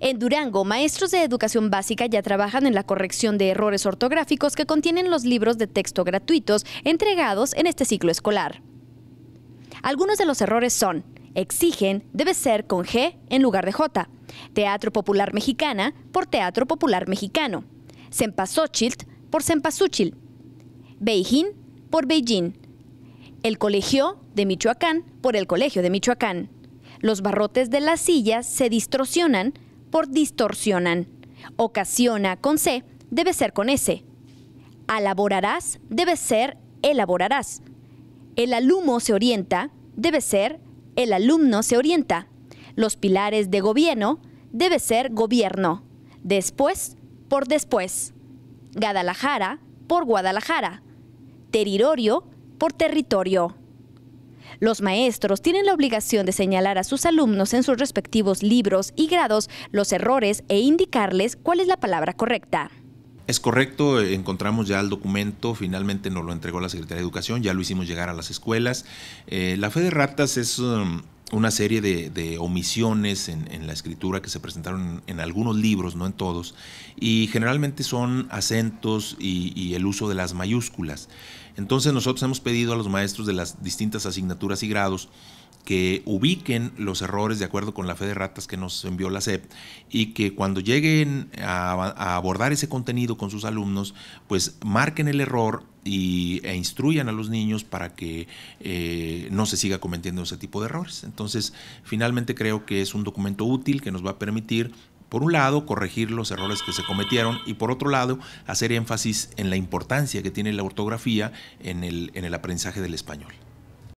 En Durango, maestros de educación básica ya trabajan en la corrección de errores ortográficos que contienen los libros de texto gratuitos entregados en este ciclo escolar. Algunos de los errores son, exigen, debe ser con G en lugar de J, Teatro Popular Mexicana por Teatro Popular Mexicano, sempasuchilt por Sempasuchil, Beijing por Beijing, el Colegio de Michoacán por el Colegio de Michoacán. Los barrotes de las sillas se distorsionan por distorsionan. Ocasiona con C debe ser con S. Alaborarás debe ser elaborarás. El alumno se orienta debe ser el alumno se orienta. Los pilares de gobierno debe ser gobierno. Después por después. Guadalajara por Guadalajara. Territorio por territorio. Los maestros tienen la obligación de señalar a sus alumnos en sus respectivos libros y grados los errores e indicarles cuál es la palabra correcta. Es correcto, encontramos ya el documento, finalmente nos lo entregó la Secretaría de Educación, ya lo hicimos llegar a las escuelas. Eh, la fe de ratas es... Um, una serie de, omisiones en, la escritura que se presentaron en, algunos libros, no en todos, y generalmente son acentos y, el uso de las mayúsculas. Entonces nosotros hemos pedido a los maestros de las distintas asignaturas y grados que ubiquen los errores de acuerdo con la fe de ratas que nos envió la SEP y que cuando lleguen a, abordar ese contenido con sus alumnos, pues marquen el error y, e instruyan a los niños para que eh, no se siga cometiendo ese tipo de errores. Entonces, finalmente creo que es un documento útil que nos va a permitir por un lado, corregir los errores que se cometieron y por otro lado, hacer énfasis en la importancia que tiene la ortografía en el, en el aprendizaje del español.